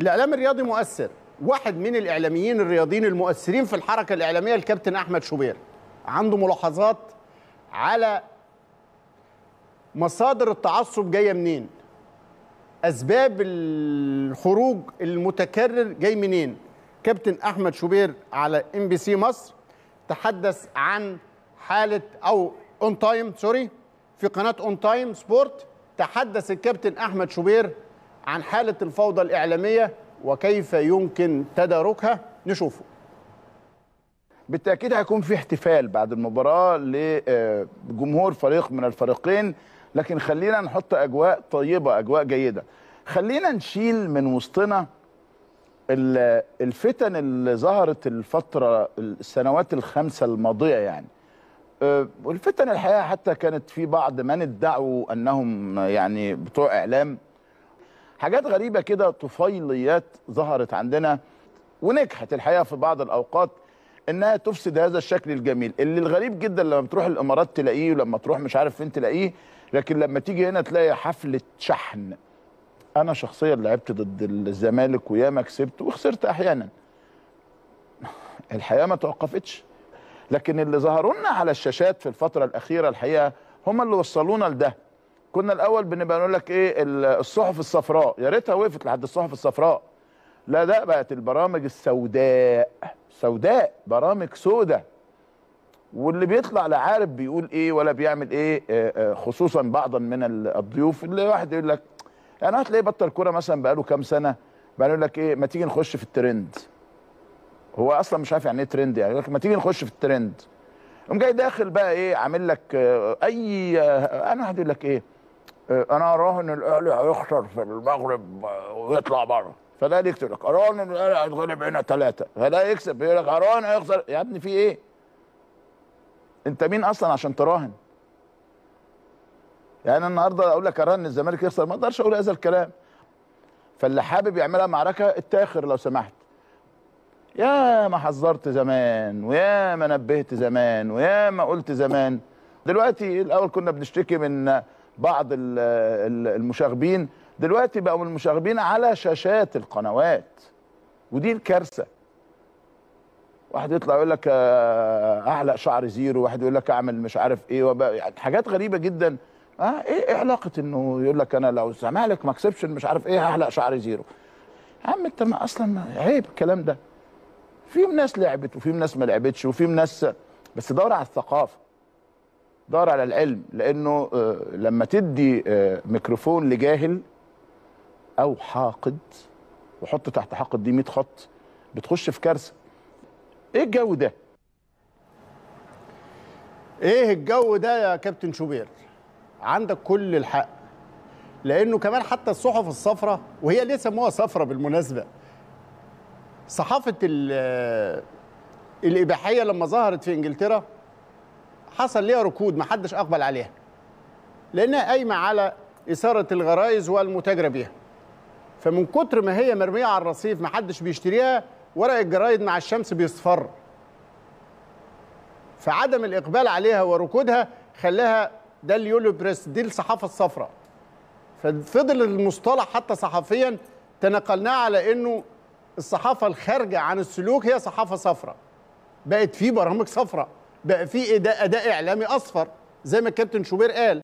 الاعلام الرياضي مؤثر واحد من الاعلاميين الرياضيين المؤثرين في الحركه الاعلاميه الكابتن احمد شوبير عنده ملاحظات على مصادر التعصب جايه منين اسباب الخروج المتكرر جاي منين كابتن احمد شوبير على ام بي سي مصر تحدث عن حاله او اون تايم سوري في قناه اون تايم سبورت تحدث الكابتن احمد شوبير عن حالة الفوضى الإعلامية وكيف يمكن تداركها نشوفه بالتأكيد هيكون في احتفال بعد المباراة لجمهور آه، فريق من الفريقين لكن خلينا نحط أجواء طيبة أجواء جيدة خلينا نشيل من وسطنا الفتن اللي ظهرت الفترة السنوات الخمسة الماضية يعني آه، والفتن الحقيقة حتى كانت في بعض من ادعوا أنهم يعني بتوع إعلام حاجات غريبه كده طفيليات ظهرت عندنا ونجحت الحقيقه في بعض الاوقات انها تفسد هذا الشكل الجميل اللي الغريب جدا لما بتروح الامارات تلاقيه ولما تروح مش عارف فين تلاقيه لكن لما تيجي هنا تلاقي حفله شحن انا شخصيا لعبت ضد الزمالك وياما كسبت وخسرت احيانا الحياه ما توقفتش لكن اللي ظهروا لنا على الشاشات في الفتره الاخيره الحقيقه هم اللي وصلونا لده كنا الاول بنبقى نقول لك ايه الصحف الصفراء يا ريتها وقفت لحد الصحف الصفراء لا ده بقت البرامج السوداء سوداء برامج سوداء واللي بيطلع لا عارف بيقول ايه ولا بيعمل ايه آه، آه، خصوصا بعضا من الضيوف اللي واحد يقول لك يعني انا هتلاقي بطل كوره مثلا بقاله كام سنه بعدين يقول لك ايه ما تيجي نخش في الترند هو اصلا مش عارف يعني ايه ترند يعني يقول لك ما تيجي نخش في الترند قام جاي داخل بقى ايه عامل لك آه، اي انا واحد يقول لك ايه إيه، انا اراه ان الاهلي هيخسر في المغرب آه، ويطلع بره فده يكتب لك اراه ان الاهلي هيتغلب هنا ثلاثه فده يكسب يقول لك اراه ان هيخسر يا ابني في ايه؟ انت مين اصلا عشان تراهن؟ يعني النهارده اقول لك اراه ان الزمالك يخسر ما اقدرش اقول هذا الكلام فاللي حابب يعملها معركه اتاخر لو سمحت يا ما حذرت زمان ويا ما نبهت زمان ويا ما قلت زمان دلوقتي الاول كنا بنشتكي من بعض المشاغبين دلوقتي بقوا المشاغبين على شاشات القنوات ودي الكارثه واحد يطلع يقول لك احلق آه، شعر زيرو واحد يقول لك اعمل مش عارف ايه وبقى يعني حاجات غريبه جدا اه إيه-, ايه, علاقه انه يقول لك انا لو الزمالك ما كسبش مش عارف ايه هحلق شعر زيرو يا عم انت ما اصلا ما عيب الكلام ده في ناس لعبت وفي ناس ما لعبتش وفي ناس بس دور على الثقافه دور على العلم لانه آه، لما تدي آه، ميكروفون لجاهل او حاقد وحط تحت حاقد دي 100 خط بتخش في كارثه ايه الجو ده ايه الجو ده يا كابتن شوبير عندك كل الحق لانه كمان حتى الصحف الصفراء وهي ليه سموها صفراء بالمناسبه صحافه آه، الاباحيه لما ظهرت في انجلترا حصل ليها ركود ما حدش اقبل عليها لانها قايمه على اثاره الغرائز والمتاجره بيها فمن كتر ما هي مرميه على الرصيف ما حدش بيشتريها ورق الجرايد مع الشمس بيصفر فعدم الاقبال عليها وركودها خلاها ده اليوليو بريس دي الصحافه الصفراء ففضل المصطلح حتى صحفيا تنقلناه على انه الصحافه الخارجه عن السلوك هي صحافه صفراء بقت في برامج صفراء بقى في اداء, أداء اعلامي اصفر زي ما الكابتن شوبير قال